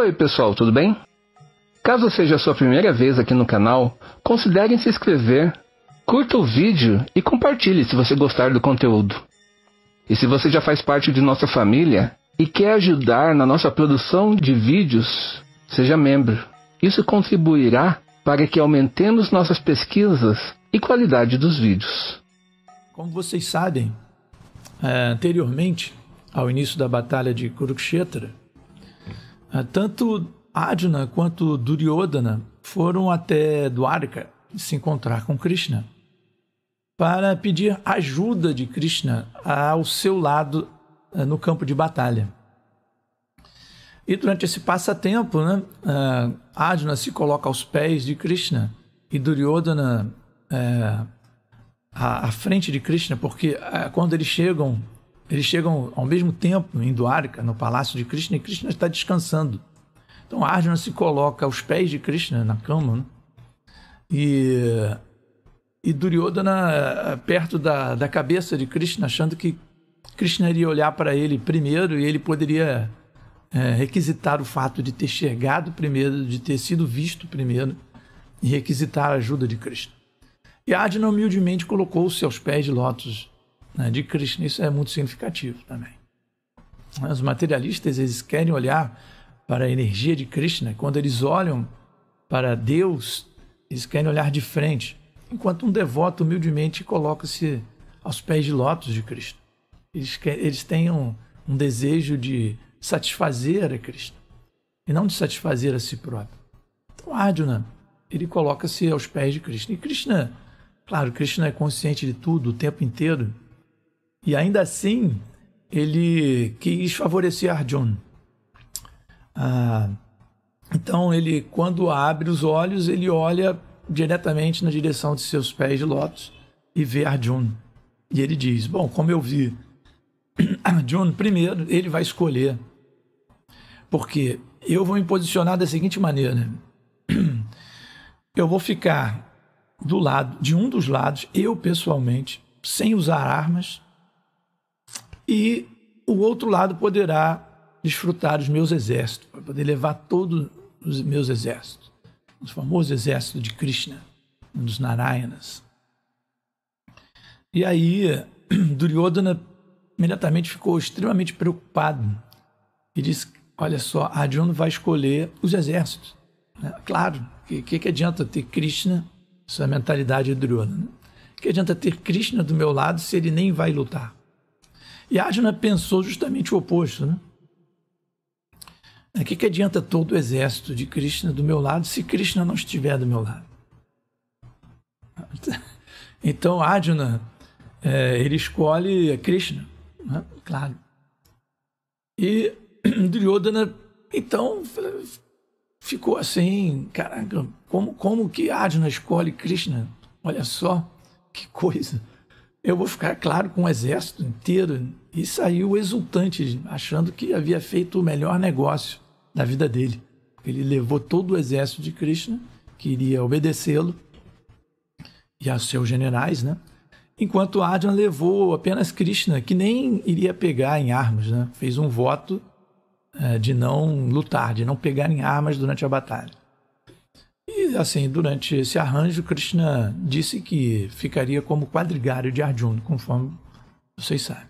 Oi, pessoal, tudo bem? Caso seja a sua primeira vez aqui no canal, considere se inscrever, curta o vídeo e compartilhe se você gostar do conteúdo. E se você já faz parte de nossa família e quer ajudar na nossa produção de vídeos, seja membro. Isso contribuirá para que aumentemos nossas pesquisas e qualidade dos vídeos. Como vocês sabem, eh, anteriormente ao início da Batalha de Kurukshetra, ah, tanto Arjuna quanto Duryodhana foram até Dwarka se encontrar com Krishna para pedir ajuda de Krishna ao seu lado ah, no campo de batalha. E durante esse passatempo, né, ah, se coloca aos pés de Krishna e Duryodhana é, à, frente de Krishna, porque quando eles chegam eles chegam ao mesmo tempo em Duarca, no palácio de Krishna, e Krishna está descansando. Então Arjuna se coloca aos pés de Krishna na cama, né? e, e Duryodhana eh, perto da, da cabeça de Krishna, achando que Krishna iria olhar para ele primeiro e ele poderia é, requisitar o fato de ter chegado primeiro, de ter sido visto primeiro, e requisitar a ajuda de Krishna. E Arjuna humildemente colocou-se aos pés de Lotus né, de Krishna. Isso é muito significativo também. Os materialistas eles querem olhar para a energia de Krishna. Quando eles olham para Deus, eles querem olhar de frente. Enquanto um devoto humildemente coloca-se aos pés de lótus de Cristo. Eles, querem, eles têm um, um desejo de satisfazer a Cristo e não de satisfazer a si próprio. Então, Arjuna, ele coloca-se aos pés de Krishna. E Krishna, claro, Krishna é consciente de tudo o tempo inteiro. E ainda assim, ele quis favorecer Arjun. Ah, então, ele, quando abre os olhos, ele olha diretamente na direção de seus pés de lótus e vê Arjun. E ele diz: Bom, como eu vi Arjun primeiro, ele vai escolher. Porque eu vou me posicionar da seguinte maneira: eu vou ficar do lado, de um dos lados, eu pessoalmente, sem usar armas, e o outro lado poderá desfrutar os meus exércitos, para poder levar todos os meus exércitos. os famosos exércitos de Krishna, dos Narayanas. E aí, Duryodhana imediatamente ficou extremamente preocupado e disse: Olha só, Arjuna vai escolher os exércitos. Né? Claro, o que, que, que, adianta ter Krishna? Essa é a mentalidade de Duryodhana. O né? que adianta ter Krishna do meu lado se ele nem vai lutar? E Ajna pensou justamente o oposto. Né? O é, que, que adianta todo o exército de Krishna do meu lado se Krishna não estiver do meu lado? Então, Ajna, é, ele escolhe Krishna, né? claro. E Duryodhana, então, ficou assim, caraca, como, como que Arjuna escolhe Krishna? Olha só que coisa eu vou ficar, claro, com o exército inteiro. E saiu exultante, achando que havia feito o melhor negócio da vida dele. Ele levou todo o exército de Krishna, que iria obedecê-lo, e aos seus generais, né? Enquanto Arjuna levou apenas Krishna, que nem iria pegar em armas, né? Fez um voto eh, de não lutar, de não pegar em armas durante a batalha assim, durante esse arranjo, Krishna disse que ficaria como quadrigário de Arjuna, conforme vocês sabem.